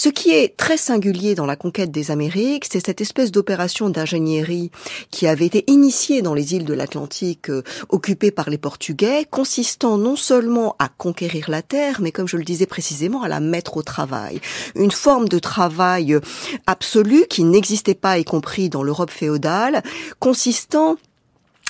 Ce qui est très singulier dans la conquête des Amériques, c'est cette espèce d'opération d'ingénierie qui avait été initiée dans les îles de l'Atlantique euh, occupées par les Portugais, consistant non seulement à conquérir la terre, mais comme je le disais précisément, à la mettre au travail. Une forme de travail euh, absolu qui n'existait pas, y compris dans l'Europe féodale, consistant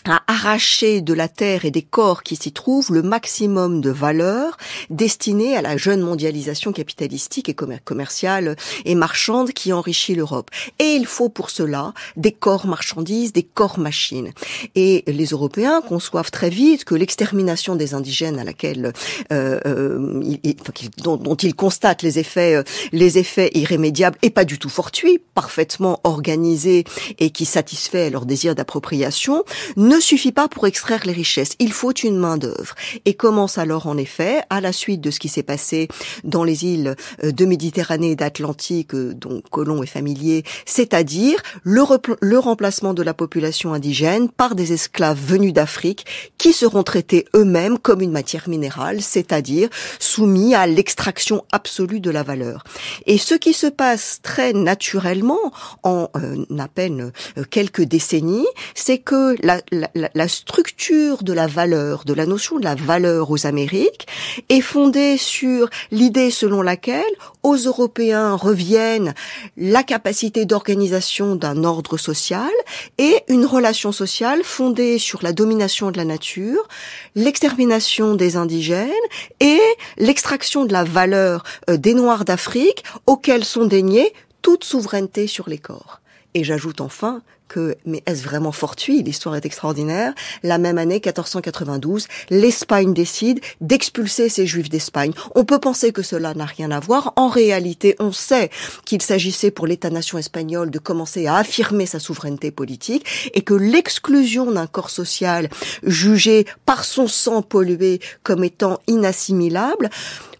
à arracher de la terre et des corps qui s'y trouvent le maximum de valeur destinée à la jeune mondialisation capitalistique et commerciale et marchande qui enrichit l'Europe. Et il faut pour cela des corps marchandises, des corps machines. Et les Européens conçoivent très vite que l'extermination des indigènes à laquelle euh, euh il, dont, ils constatent les effets, euh, les effets irrémédiables et pas du tout fortuits, parfaitement organisés et qui satisfait leur désir d'appropriation, ne ne suffit pas pour extraire les richesses. Il faut une main-d'œuvre. Et commence alors, en effet, à la suite de ce qui s'est passé dans les îles euh, de Méditerranée euh, et d'Atlantique, dont Colomb est familier, c'est-à-dire le, remplacement de la population indigène par des esclaves venus d'Afrique qui seront traités eux-mêmes comme une matière minérale, c'est-à-dire soumis à l'extraction absolue de la valeur. Et ce qui se passe très naturellement en euh, à peine quelques décennies, c'est que la, la, structure de la valeur, de la notion de la valeur aux Amériques, est fondée sur l'idée selon laquelle aux Européens reviennent la capacité d'organisation d'un ordre social et une relation sociale fondée sur la domination de la nature, l'extermination des indigènes et l'extraction de la valeur euh, des Noirs d'Afrique auxquels sont déniées toute souveraineté sur les corps. Et j'ajoute enfin que, mais est-ce vraiment fortuit L'histoire est extraordinaire. La même année, 1492, l'Espagne décide d'expulser ses Juifs d'Espagne. On peut penser que cela n'a rien à voir. En réalité, on sait qu'il s'agissait pour l'État-nation espagnole de commencer à affirmer sa souveraineté politique et que l'exclusion d'un corps social jugé par son sang pollué comme étant inassimilable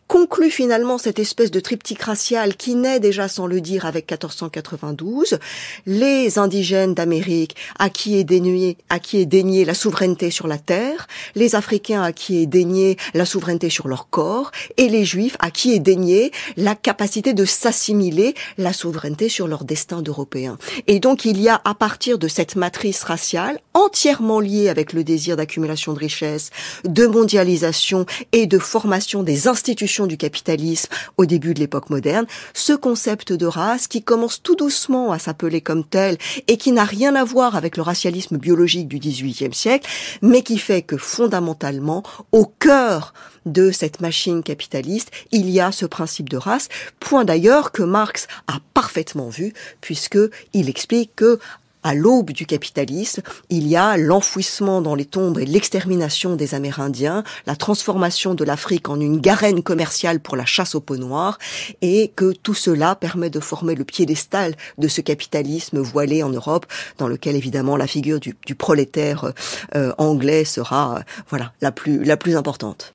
conclut finalement cette espèce de triptyque racial qui naît déjà sans le dire avec 1492, les indigènes d'Amérique à qui est dénié, à qui est dénié la souveraineté sur la terre, les Africains à qui est dénié la souveraineté sur leur corps et les Juifs à qui est dénié la capacité de s'assimiler la souveraineté sur leur destin d'Européens. Et donc il y a à partir de cette matrice raciale entièrement liée avec le désir d'accumulation de richesses, de mondialisation et de formation des institutions du capitalisme au début de l'époque moderne, ce concept de race qui commence tout doucement à s'appeler comme tel et qui n'a rien à voir avec le racialisme biologique du XVIIIe siècle, mais qui fait que fondamentalement, au cœur de cette machine capitaliste, il y a ce principe de race, point d'ailleurs que Marx a parfaitement vu, puisque il explique que à l'aube du capitalisme, il y a l'enfouissement dans les tombes et l'extermination des Amérindiens, la transformation de l'Afrique en une garenne commerciale pour la chasse aux peaux noires, et que tout cela permet de former le piédestal de ce capitalisme voilé en Europe, dans lequel évidemment la figure du, prolétaire euh, anglais sera euh, voilà la plus importante.